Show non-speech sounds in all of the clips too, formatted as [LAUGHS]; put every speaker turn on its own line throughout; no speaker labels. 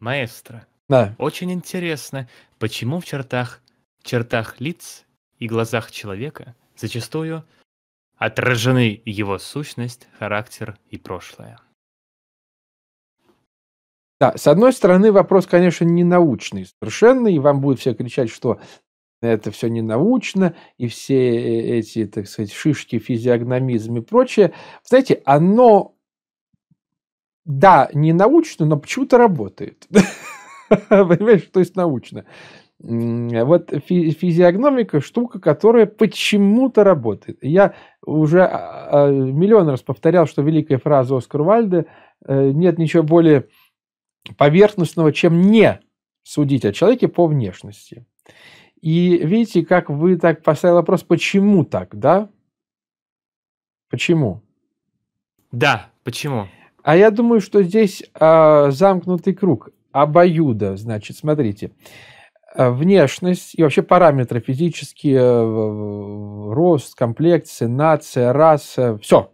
Маэстро, да. очень интересно, почему в чертах, чертах лиц и глазах человека зачастую отражены его сущность, характер и прошлое.
Да, с одной стороны, вопрос, конечно, не научный совершенно, и вам будет все кричать, что это все не научно, и все э, эти, так сказать, шишки, физиогномизм и прочее. Знаете, оно да, не научно, но почему-то работает. [LAUGHS] Понимаешь, то есть научно. Вот физиогномика штука, которая почему-то работает. Я уже а, а, миллион раз повторял, что великая фраза Оскар Вальда э, «нет ничего более поверхностного, чем не судить о человеке по внешности». И видите, как вы так поставили вопрос, почему так, да? Почему?
Да, почему?
А я думаю, что здесь э, замкнутый круг, обоюдо, значит, смотрите, э, внешность и вообще параметры физические, э, рост, комплекция, нация, раса, все.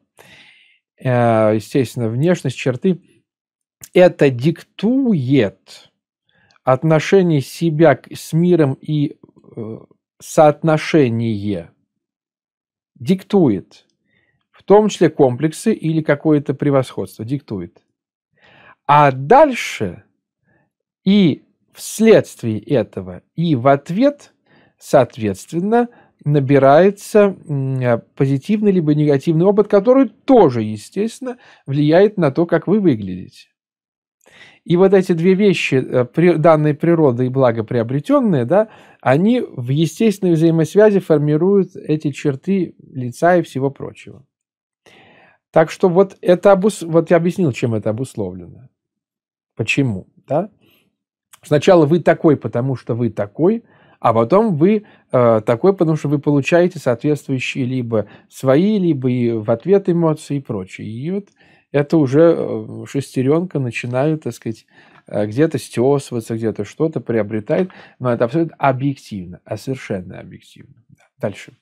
Э, естественно, внешность, черты. Это диктует отношение себя с миром и э, соотношение диктует в том числе комплексы или какое-то превосходство, диктует. А дальше и вследствие этого, и в ответ, соответственно, набирается позитивный либо негативный опыт, который тоже, естественно, влияет на то, как вы выглядите. И вот эти две вещи, э, данные природы и благо приобретенные, да, они в естественной взаимосвязи формируют эти черты лица и всего прочего. Так что вот это обус... вот я объяснил, чем это обусловлено. Почему, да? Сначала вы такой, потому что вы такой, а потом вы э, такой, потому что вы получаете соответствующие либо свои, либо и в ответ эмоции и прочее. И вот это уже э, шестеренка начинает, так сказать, э, где-то стесываться, где-то что-то приобретает, но это абсолютно объективно, а совершенно объективно.
Дальше.